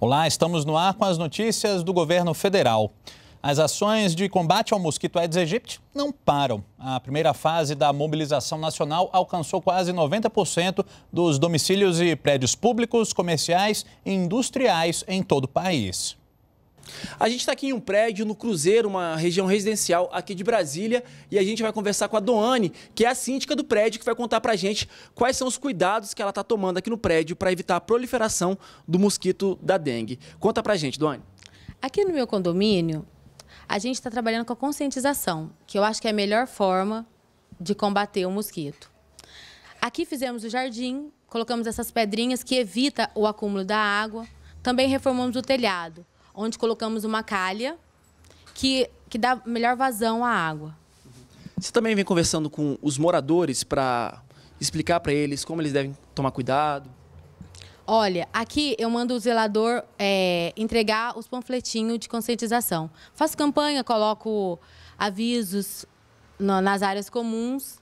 Olá, estamos no ar com as notícias do governo federal. As ações de combate ao mosquito Aedes aegypti não param. A primeira fase da mobilização nacional alcançou quase 90% dos domicílios e prédios públicos, comerciais e industriais em todo o país. A gente está aqui em um prédio no Cruzeiro, uma região residencial aqui de Brasília, e a gente vai conversar com a Doane, que é a síndica do prédio, que vai contar para a gente quais são os cuidados que ela está tomando aqui no prédio para evitar a proliferação do mosquito da dengue. Conta para a gente, Doane. Aqui no meu condomínio, a gente está trabalhando com a conscientização, que eu acho que é a melhor forma de combater o mosquito. Aqui fizemos o jardim, colocamos essas pedrinhas que evita o acúmulo da água. Também reformamos o telhado onde colocamos uma calha que, que dá melhor vazão à água. Você também vem conversando com os moradores para explicar para eles como eles devem tomar cuidado? Olha, aqui eu mando o zelador é, entregar os panfletinhos de conscientização. Faço campanha, coloco avisos no, nas áreas comuns.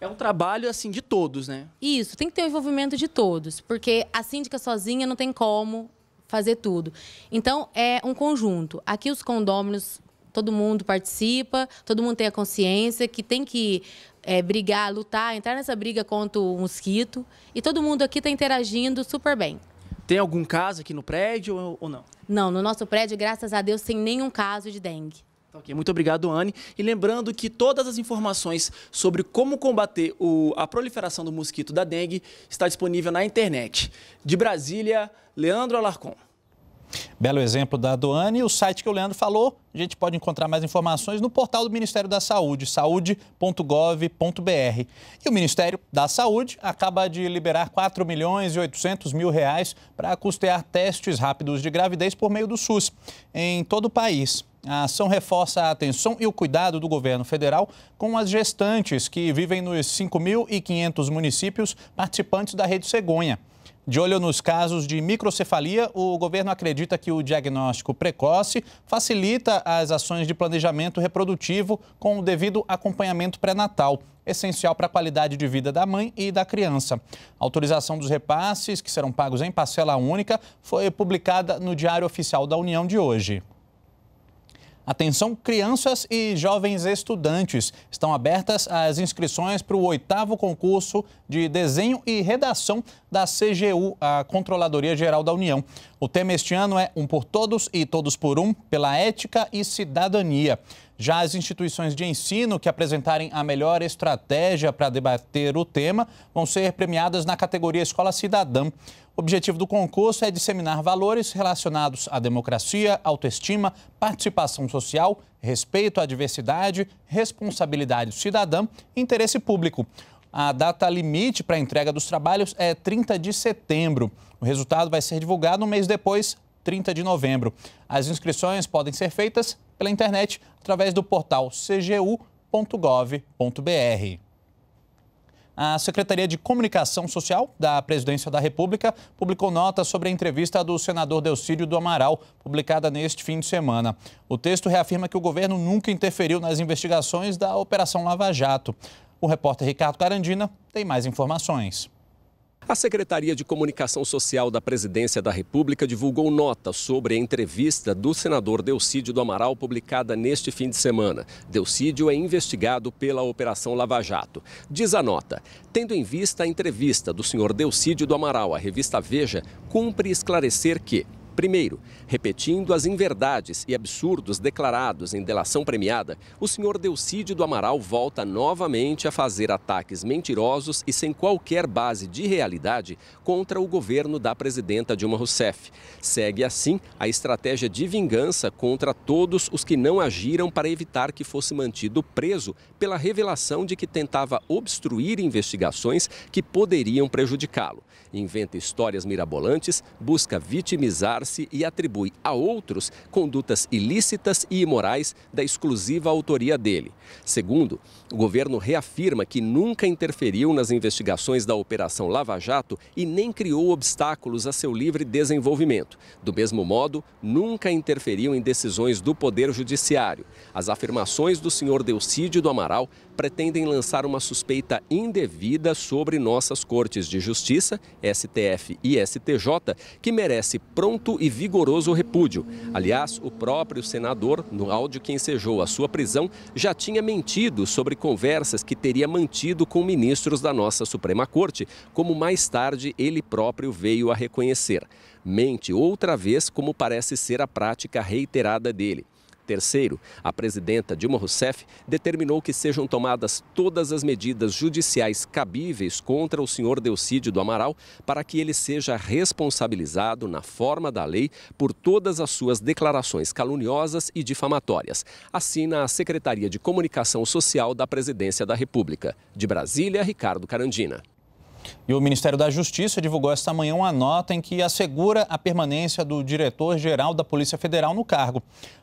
É um trabalho, assim, de todos, né? Isso, tem que ter o envolvimento de todos, porque a síndica sozinha não tem como fazer tudo. Então, é um conjunto. Aqui os condôminos, todo mundo participa, todo mundo tem a consciência que tem que é, brigar, lutar, entrar nessa briga contra o mosquito. E todo mundo aqui está interagindo super bem. Tem algum caso aqui no prédio ou não? Não, no nosso prédio, graças a Deus, tem nenhum caso de dengue. Tá ok. Muito obrigado, Anne. E lembrando que todas as informações sobre como combater o, a proliferação do mosquito da dengue está disponível na internet. De Brasília, Leandro Alarcon. Belo exemplo da Doane. O site que o Leandro falou, a gente pode encontrar mais informações no portal do Ministério da Saúde, saúde.gov.br. E o Ministério da Saúde acaba de liberar 4 milhões e 800 mil reais para custear testes rápidos de gravidez por meio do SUS em todo o país. A ação reforça a atenção e o cuidado do governo federal com as gestantes que vivem nos 5.500 municípios participantes da rede Cegonha. De olho nos casos de microcefalia, o governo acredita que o diagnóstico precoce facilita as ações de planejamento reprodutivo com o devido acompanhamento pré-natal, essencial para a qualidade de vida da mãe e da criança. A autorização dos repasses, que serão pagos em parcela única, foi publicada no Diário Oficial da União de hoje. Atenção, crianças e jovens estudantes. Estão abertas as inscrições para o oitavo concurso de desenho e redação da CGU, a Controladoria Geral da União. O tema este ano é Um por Todos e Todos por Um, pela Ética e Cidadania. Já as instituições de ensino que apresentarem a melhor estratégia para debater o tema vão ser premiadas na categoria Escola Cidadã. O objetivo do concurso é disseminar valores relacionados à democracia, autoestima, participação social, respeito à diversidade, responsabilidade cidadã e interesse público. A data limite para a entrega dos trabalhos é 30 de setembro. O resultado vai ser divulgado um mês depois, 30 de novembro. As inscrições podem ser feitas pela internet através do portal cgu.gov.br. A Secretaria de Comunicação Social da Presidência da República publicou nota sobre a entrevista do senador Delcídio do Amaral, publicada neste fim de semana. O texto reafirma que o governo nunca interferiu nas investigações da Operação Lava Jato. O repórter Ricardo Carandina tem mais informações. A Secretaria de Comunicação Social da Presidência da República divulgou nota sobre a entrevista do senador Delcídio do Amaral publicada neste fim de semana. Delcídio é investigado pela Operação Lava Jato. Diz a nota: tendo em vista a entrevista do senhor Delcídio do Amaral à revista Veja, cumpre esclarecer que Primeiro, repetindo as inverdades e absurdos declarados em delação premiada, o senhor Delcídio do Amaral volta novamente a fazer ataques mentirosos e sem qualquer base de realidade contra o governo da presidenta Dilma Rousseff. Segue assim a estratégia de vingança contra todos os que não agiram para evitar que fosse mantido preso pela revelação de que tentava obstruir investigações que poderiam prejudicá-lo. Inventa histórias mirabolantes, busca vitimizar e atribui a outros condutas ilícitas e imorais da exclusiva autoria dele. Segundo, o governo reafirma que nunca interferiu nas investigações da Operação Lava Jato e nem criou obstáculos a seu livre desenvolvimento. Do mesmo modo, nunca interferiu em decisões do Poder Judiciário. As afirmações do senhor Delcídio do Amaral pretendem lançar uma suspeita indevida sobre nossas cortes de justiça, STF e STJ, que merece pronto e vigoroso repúdio. Aliás, o próprio senador, no áudio que ensejou a sua prisão, já tinha mentido sobre conversas que teria mantido com ministros da nossa Suprema Corte, como mais tarde ele próprio veio a reconhecer. Mente outra vez, como parece ser a prática reiterada dele. Terceiro, a presidenta Dilma Rousseff determinou que sejam tomadas todas as medidas judiciais cabíveis contra o senhor Delcídio do Amaral para que ele seja responsabilizado, na forma da lei, por todas as suas declarações caluniosas e difamatórias. Assina a Secretaria de Comunicação Social da Presidência da República. De Brasília, Ricardo Carandina. E o Ministério da Justiça divulgou esta manhã uma nota em que assegura a permanência do diretor-geral da Polícia Federal no cargo.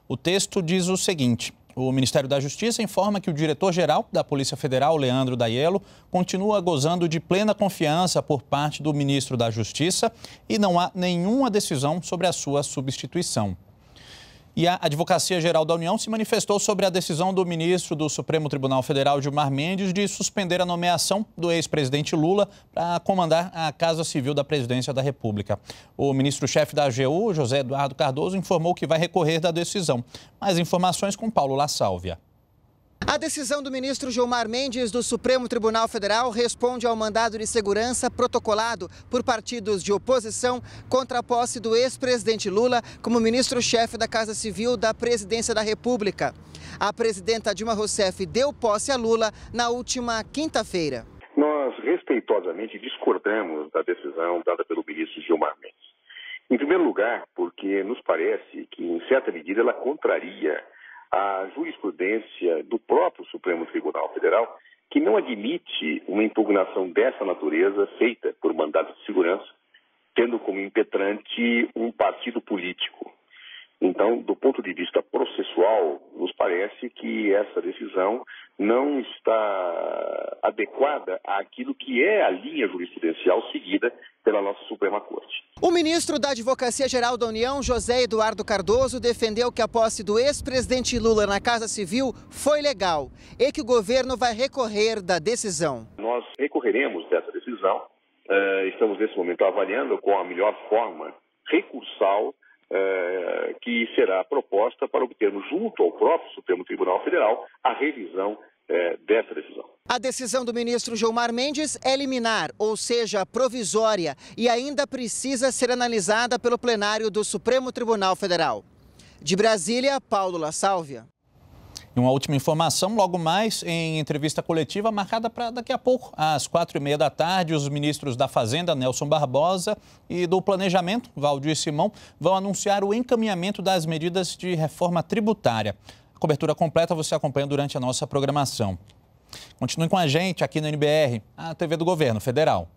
O texto diz o seguinte: o Ministério da Justiça informa que o diretor-geral da Polícia Federal, Leandro Daiello, continua gozando de plena confiança por parte do ministro da Justiça e não há nenhuma decisão sobre a sua substituição. E a Advocacia Geral da União se manifestou sobre a decisão do ministro do Supremo Tribunal Federal, Gilmar Mendes, de suspender a nomeação do ex-presidente Lula para comandar a Casa Civil da Presidência da República. O ministro-chefe da AGU, José Eduardo Cardoso, informou que vai recorrer da decisão. Mais informações com Paulo La Sálvia. A decisão do ministro Gilmar Mendes do Supremo Tribunal Federal responde ao mandado de segurança protocolado por partidos de oposição contra a posse do ex-presidente Lula como ministro-chefe da Casa Civil da Presidência da República. A presidenta Dilma Rousseff deu posse a Lula na última quinta-feira. Nós respeitosamente discordamos da decisão dada pelo ministro Gilmar Mendes. Em primeiro lugar, porque nos parece que, em certa medida, ela contraria a jurisprudência do próprio Supremo Tribunal Federal, que não admite uma impugnação dessa natureza feita por mandato de segurança, tendo como impetrante um partido político. Então, do ponto de vista processual, nos parece que essa decisão não está adequada àquilo que é a linha jurisprudencial seguida pela nossa Suprema Corte. O ministro da Advocacia Geral da União, José Eduardo Cardoso, defendeu que a posse do ex-presidente Lula na Casa Civil foi legal e que o governo vai recorrer da decisão. Nós recorreremos dessa decisão. Eh, estamos, nesse momento, avaliando qual a melhor forma recursiva que será proposta para obtermos, junto ao próprio Supremo Tribunal Federal, a revisão é, dessa decisão. A decisão do ministro Gilmar Mendes é liminar, ou seja, provisória, e ainda precisa ser analisada pelo plenário do Supremo Tribunal Federal. De Brasília, Paulo La Sálvia. E uma última informação, logo mais em entrevista coletiva marcada para daqui a pouco, às quatro e meia da tarde, os ministros da Fazenda, Nelson Barbosa, e do Planejamento, Valdir Simão, vão anunciar o encaminhamento das medidas de reforma tributária. A cobertura completa você acompanha durante a nossa programação. Continue com a gente aqui no NBR, a TV do Governo Federal.